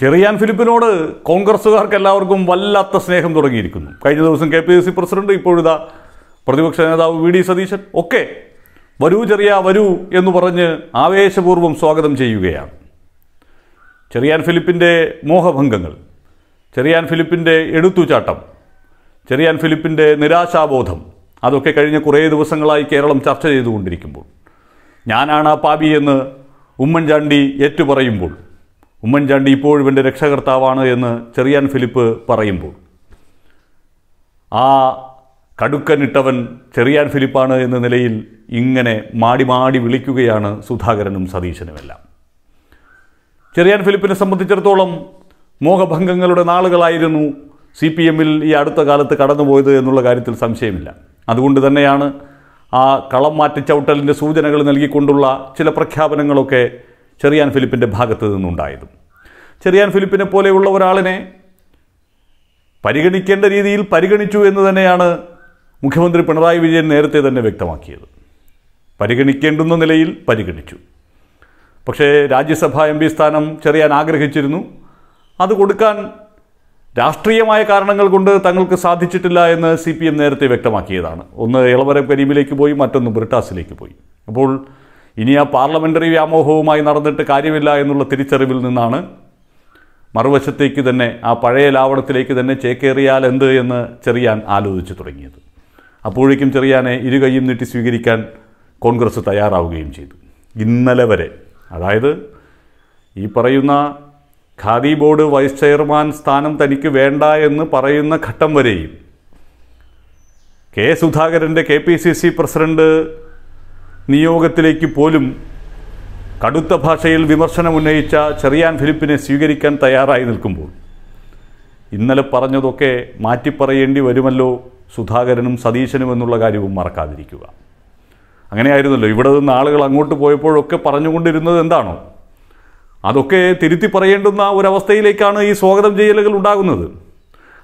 ചെറിയാൻ ഫിലിപ്പിനോട് കോൺഗ്രസ്സുകാർക്ക് എല്ലാവർക്കും വല്ലാത്ത സ്നേഹം തുടങ്ങിയിരിക്കുന്നു കഴിഞ്ഞ ദിവസം കെ പി സി പ്രസിഡന്റ് ഇപ്പോഴിതാ പ്രതിപക്ഷ നേതാവ് വി ഡി സതീശൻ ഒക്കെ വരൂ ചെറിയ വരൂ എന്ന് പറഞ്ഞ് ആവേശപൂർവ്വം സ്വാഗതം ചെയ്യുകയാണ് ചെറിയാൻ ഫിലിപ്പിൻ്റെ മോഹഭംഗങ്ങൾ ചെറിയാൻ ഫിലിപ്പിൻ്റെ എടുത്തുചാട്ടം ചെറിയാൻ ഫിലിപ്പിൻ്റെ നിരാശാബോധം അതൊക്കെ കഴിഞ്ഞ കുറേ ദിവസങ്ങളായി കേരളം ചർച്ച ചെയ്തുകൊണ്ടിരിക്കുമ്പോൾ ഞാനാണ് ആ പാപി എന്ന് ഉമ്മൻചാണ്ടി ഏറ്റുപറയുമ്പോൾ ഉമ്മൻചാണ്ടി ഇപ്പോഴും എൻ്റെ രക്ഷകർത്താവാണ് എന്ന് ചെറിയാൻ ഫിലിപ്പ് പറയുമ്പോൾ ആ കടുക്കനിട്ടവൻ ചെറിയാൻ ഫിലിപ്പാണ് എന്ന നിലയിൽ ഇങ്ങനെ മാടി മാടി വിളിക്കുകയാണ് സുധാകരനും സതീശനുമെല്ലാം ചെറിയാൻ ഫിലിപ്പിനെ സംബന്ധിച്ചിടത്തോളം മോഹഭംഗങ്ങളുടെ നാളുകളായിരുന്നു സി പി എമ്മിൽ ഈ അടുത്ത കാലത്ത് കടന്നുപോയത് എന്നുള്ള കാര്യത്തിൽ സംശയമില്ല അതുകൊണ്ട് തന്നെയാണ് ആ കളം മാറ്റിച്ചവിട്ടലിൻ്റെ സൂചനകൾ നൽകിക്കൊണ്ടുള്ള ചില പ്രഖ്യാപനങ്ങളൊക്കെ ചെറിയാൻ ഫിലിപ്പിൻ്റെ ഭാഗത്ത് നിന്നുണ്ടായതും ചെറിയാൻ ഫിലിപ്പിനെ പോലെയുള്ള ഒരാളിനെ പരിഗണിക്കേണ്ട രീതിയിൽ പരിഗണിച്ചു എന്ന് തന്നെയാണ് മുഖ്യമന്ത്രി പിണറായി വിജയൻ നേരത്തെ തന്നെ വ്യക്തമാക്കിയത് പരിഗണിക്കേണ്ടുന്ന നിലയിൽ പരിഗണിച്ചു പക്ഷേ രാജ്യസഭ എം പി സ്ഥാനം ചെറിയാൻ ആഗ്രഹിച്ചിരുന്നു അത് കൊടുക്കാൻ രാഷ്ട്രീയമായ കാരണങ്ങൾ കൊണ്ട് തങ്ങൾക്ക് സാധിച്ചിട്ടില്ല എന്ന് സി പി എം നേരത്തെ വ്യക്തമാക്കിയതാണ് ഒന്ന് ഇളവരം കരീമിലേക്ക് പോയി മറ്റൊന്ന് ബ്രിട്ടാസിലേക്ക് പോയി അപ്പോൾ ഇനി ആ പാർലമെൻ്ററി വ്യാമോഹവുമായി നടന്നിട്ട് കാര്യമില്ല എന്നുള്ള തിരിച്ചറിവിൽ നിന്നാണ് മറുവശത്തേക്ക് തന്നെ ആ പഴയ ലാവണത്തിലേക്ക് തന്നെ ചേക്കേറിയാൽ എന്ത് എന്ന് ചെറിയാൻ ആലോചിച്ചു തുടങ്ങിയത് അപ്പോഴേക്കും ചെറിയാനെ ഇരുകൈയും നീട്ടി സ്വീകരിക്കാൻ കോൺഗ്രസ് തയ്യാറാവുകയും ചെയ്തു ഇന്നലെ വരെ അതായത് ഈ പറയുന്ന ഖാദി ബോർഡ് വൈസ് ചെയർമാൻ സ്ഥാനം തനിക്ക് വേണ്ട എന്ന് പറയുന്ന ഘട്ടം വരെയും കെ സുധാകരൻ്റെ K P C C president നിയോഗത്തിലേക്ക് പോലും കടുത്ത ഭാഷയിൽ വിമർശനം ഉന്നയിച്ച ചെറിയാൻ ഫിലിപ്പിനെ സ്വീകരിക്കാൻ തയ്യാറായി നിൽക്കുമ്പോൾ ഇന്നലെ പറഞ്ഞതൊക്കെ മാറ്റിപ്പറയേണ്ടി വരുമല്ലോ സുധാകരനും സതീശനും എന്നുള്ള കാര്യവും മറക്കാതിരിക്കുക അങ്ങനെയായിരുന്നല്ലോ ഇവിടെ നിന്ന് ആളുകൾ അങ്ങോട്ട് പോയപ്പോഴൊക്കെ പറഞ്ഞുകൊണ്ടിരുന്നത് എന്താണോ അതൊക്കെ തിരുത്തി പറയേണ്ടുന്ന ഒരവസ്ഥയിലേക്കാണ് ഈ സ്വാഗതം ചെയ്യലുകൾ ഉണ്ടാകുന്നത്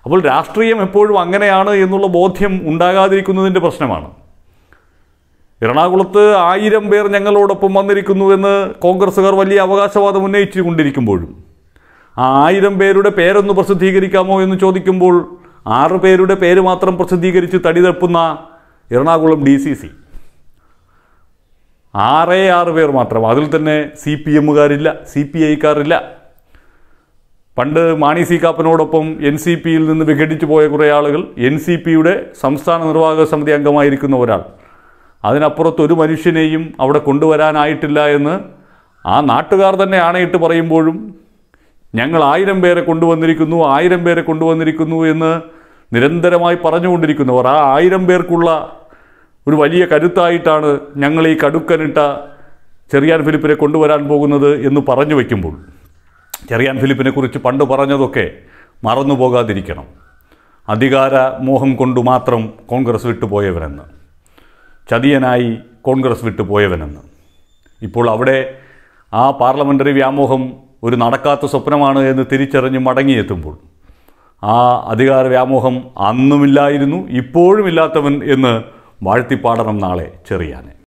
അപ്പോൾ രാഷ്ട്രീയം എപ്പോഴും അങ്ങനെയാണ് എന്നുള്ള ബോധ്യം ഉണ്ടാകാതിരിക്കുന്നതിൻ്റെ പ്രശ്നമാണ് എറണാകുളത്ത് ആയിരം പേർ ഞങ്ങളോടൊപ്പം വന്നിരിക്കുന്നു എന്ന് കോൺഗ്രസ്സുകാർ വലിയ അവകാശവാദം ഉന്നയിച്ചു കൊണ്ടിരിക്കുമ്പോഴും ആ ആയിരം പേരുടെ പേരൊന്ന് പ്രസിദ്ധീകരിക്കാമോ എന്ന് ചോദിക്കുമ്പോൾ ആറ് പേരുടെ പേര് മാത്രം പ്രസിദ്ധീകരിച്ച് തടിതപ്പുന്ന എറണാകുളം ഡി സി സി ആറേ ആറ് പേർ മാത്രം അതിൽ തന്നെ സി പി എമ്മുകാരില്ല സി പി ഐക്കാരില്ല പണ്ട് മാണി സി കാപ്പനോടൊപ്പം എൻ സി പിയിൽ നിന്ന് വിഘടിച്ചു പോയ കുറേ ആളുകൾ എൻ സി പിയുടെ സംസ്ഥാന നിർവാഹക സമിതി അംഗമായിരിക്കുന്ന ഒരാൾ അതിനപ്പുറത്ത് ഒരു മനുഷ്യനെയും അവിടെ കൊണ്ടുവരാനായിട്ടില്ല എന്ന് ആ നാട്ടുകാർ തന്നെ ആണയിട്ട് പറയുമ്പോഴും ഞങ്ങൾ ആയിരം പേരെ കൊണ്ടുവന്നിരിക്കുന്നു ആയിരം പേരെ കൊണ്ടുവന്നിരിക്കുന്നു എന്ന് നിരന്തരമായി പറഞ്ഞുകൊണ്ടിരിക്കുന്നവർ ആ ആയിരം പേർക്കുള്ള ഒരു വലിയ കരുത്തായിട്ടാണ് ഞങ്ങൾ ഈ കടുക്കനിട്ട ചെറിയാൻ ഫിലിപ്പിനെ കൊണ്ടുവരാൻ പോകുന്നത് എന്ന് പറഞ്ഞു വയ്ക്കുമ്പോൾ ചെറിയാൻ ഫിലിപ്പിനെ കുറിച്ച് പണ്ട് പറഞ്ഞതൊക്കെ മറന്നു പോകാതിരിക്കണം അധികാര മോഹം കൊണ്ടു മാത്രം കോൺഗ്രസ് വിട്ടുപോയവരെന്ന് ചതിയനായി കോൺഗ്രസ് വിട്ടു പോയവനെന്ന് ഇപ്പോൾ അവിടെ ആ പാർലമെൻ്ററി വ്യാമോഹം ഒരു നടക്കാത്ത സ്വപ്നമാണ് എന്ന് തിരിച്ചറിഞ്ഞ് മടങ്ങിയെത്തുമ്പോൾ ആ അധികാര വ്യാമോഹം അന്നുമില്ലായിരുന്നു ഇപ്പോഴുമില്ലാത്തവൻ എന്ന് വാഴ്ത്തിപ്പാടണം നാളെ ചെറിയാനെ